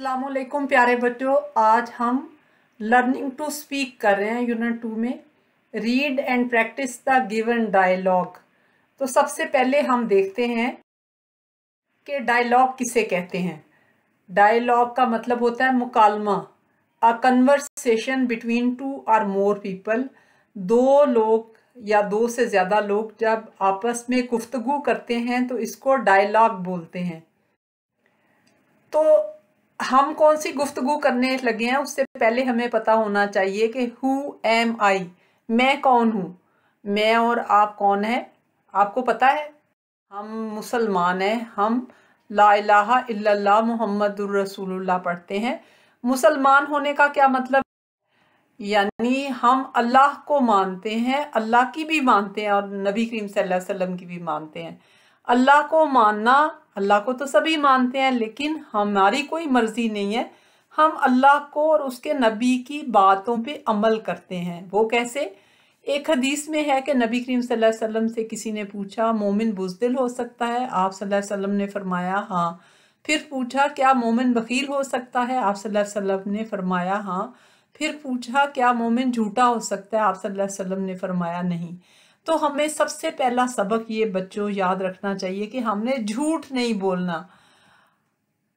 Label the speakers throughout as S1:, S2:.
S1: असलकुम प्यारे बच्चों आज हम लर्निंग टू स्पीक कर रहे हैं यूनिट टू में read and practice the given dialogue तो सबसे पहले हम देखते हैं कि डायलॉग किसे कहते हैं डायलॉग का मतलब होता है मुकालमा a conversation between two or more people दो लोग या दो से ज़्यादा लोग जब आपस में गुफ्तगु करते हैं तो इसको डायलॉग बोलते हैं तो हम कौन सी गुफ्तगु करने लगे हैं उससे पहले हमें पता होना चाहिए कि हु एम आई मैं कौन हूँ मैं और आप कौन हैं आपको पता है हम मुसलमान हैं हम ला इलाहा रसूलुल्लाह पढ़ते हैं मुसलमान होने का क्या मतलब यानी हम अल्लाह को मानते हैं अल्लाह की भी मानते हैं और नबी करीम सल्लल्लाहु अलैहि वसल्लम की भी मानते हैं अल्लाह को मानना अल्लाह को तो सभी मानते हैं लेकिन हमारी कोई मर्ज़ी नहीं है हम अल्लाह को और उसके नबी की बातों पे अमल करते हैं वो कैसे एक हदीस में है कि नबी करीम सल्लल्लाहु अलैहि वसल्लम से किसी ने पूछा मोमिन बुजदिल हो सकता है आप सल्लल्लाहु अलैहि वसल्लम ने फरमाया हाँ फिर पूछा क्या मोमिन बकील हो सकता है आप सल्लल्लाहु अलैहि वसल्लम ने फरमाया हाँ फिर पूछा क्या मोमिन झूठा हो सकता है आप सल्लल्लाहु अलैहि वसल्लम ने फरमाया नहीं तो हमें सबसे पहला सबक ये बच्चों याद रखना चाहिए कि हमने झूठ नहीं बोलना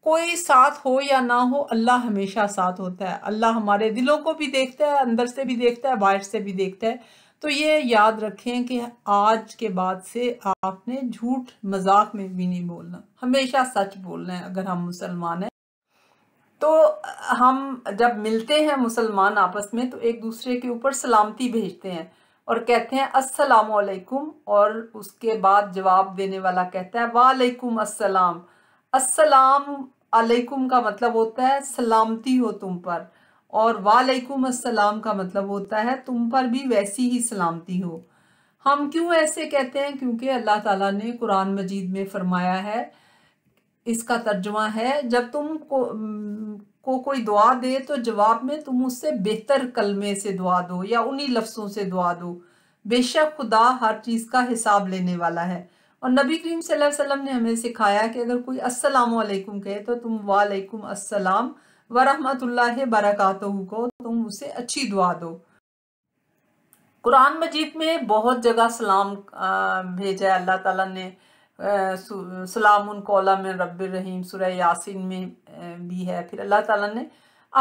S1: कोई साथ हो या ना हो अल्लाह हमेशा साथ होता है अल्लाह हमारे दिलों को भी देखता है अंदर से भी देखता है बाहर से भी देखता है तो ये याद रखें कि आज के बाद से आपने झूठ मजाक में भी नहीं बोलना हमेशा सच बोलना है अगर हम मुसलमान हैं तो हम जब मिलते हैं मुसलमान आपस में तो एक दूसरे के ऊपर सलामती भेजते हैं और कहते हैं अस्सलाम वालेकुम और उसके बाद जवाब देने वाला कहता है वालेकुम अस्सलाम अस्सलाम वालेकुम का मतलब होता है सलामती हो तुम पर और वालेकुम अस्सलाम का मतलब होता है तुम पर भी वैसी ही सलामती हो हम क्यों ऐसे कहते हैं क्योंकि अल्लाह ताला ने कुरान मजीद में फरमाया है इसका तर्जमा है जब तुम को को कोई दुआ दे तो जवाब में तुम उससे बेहतर कलमे से दुआ दो या उन्हीं लफ्ज़ों से दुआ दो बेशक खुदा हर चीज़ का हिसाब लेने वाला है और नबी करीम वसल्लम ने हमें सिखाया कि अगर कोई अस्सलाम वालेकुम कहे तो तुम वालेकुम अस्सलाम व बरकत बरकातहू को तुम उसे अच्छी दुआ दो कुरान मजीद में बहुत जगह सलाम भेजा है अल्लाह ताला ने सलाम में रब रहीम सुरह यासिन में भी है फिर अल्लाह ताला ने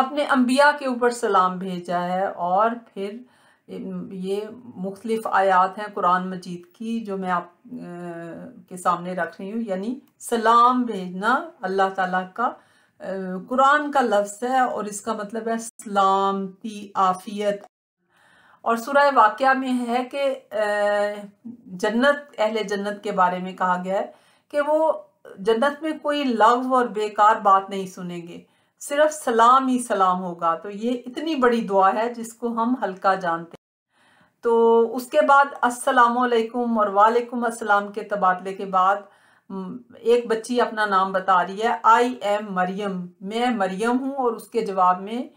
S1: अपने अम्बिया के ऊपर सलाम भेजा है और फिर ये मुख्तलिफ आयात हैं कुरान मजीद की जो मैं आप के सामने रख रही हूँ यानी सलाम भेजना अल्लाह ताला का कुरान का लफ्ज़ है और इसका मतलब है सलामती आफ़ियत और सूरह वाक़ में है कि जन्नत अहले जन्नत के बारे में कहा गया है कि वो जन्नत में कोई लफ्ज़ और बेकार बात नहीं सुनेंगे सिर्फ सलाम ही सलाम होगा तो ये इतनी बड़ी दुआ है जिसको हम हल्का जानते हैं तो उसके बाद वालेकुम और वालेकुम अस्सलाम के तबादले के बाद एक बच्ची अपना नाम बता रही है आई एम मरियम मैं मरियम हूँ और उसके जवाब में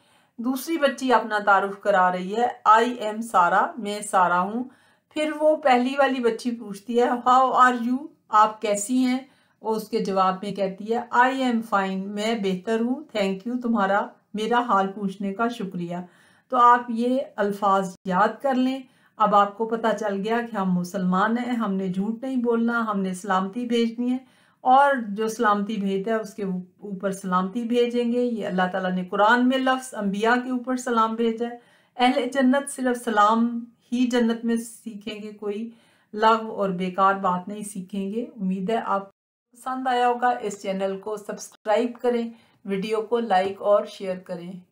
S1: दूसरी बच्ची अपना तारुफ करा रही है आई एम सारा मैं सारा हूँ फिर वो पहली वाली बच्ची पूछती है हाउ आर यू आप कैसी हैं वो उसके जवाब में कहती है आई एम फाइन मैं बेहतर हूँ थैंक यू तुम्हारा मेरा हाल पूछने का शुक्रिया तो आप ये अल्फाज याद कर लें अब आपको पता चल गया कि हम मुसलमान हैं हमने झूठ नहीं बोलना हमने सलामती भेजनी है और जो सलामती भेद है उसके ऊपर सलामती भेजेंगे ये अल्लाह ताला ने कुरान में लफ्ज़ अम्बिया के ऊपर सलाम भेजा है अहल जन्नत सिर्फ सलाम ही जन्नत में सीखेंगे कोई लव और बेकार बात नहीं सीखेंगे उम्मीद है आप पसंद आया होगा इस चैनल को सब्सक्राइब करें वीडियो को लाइक और शेयर करें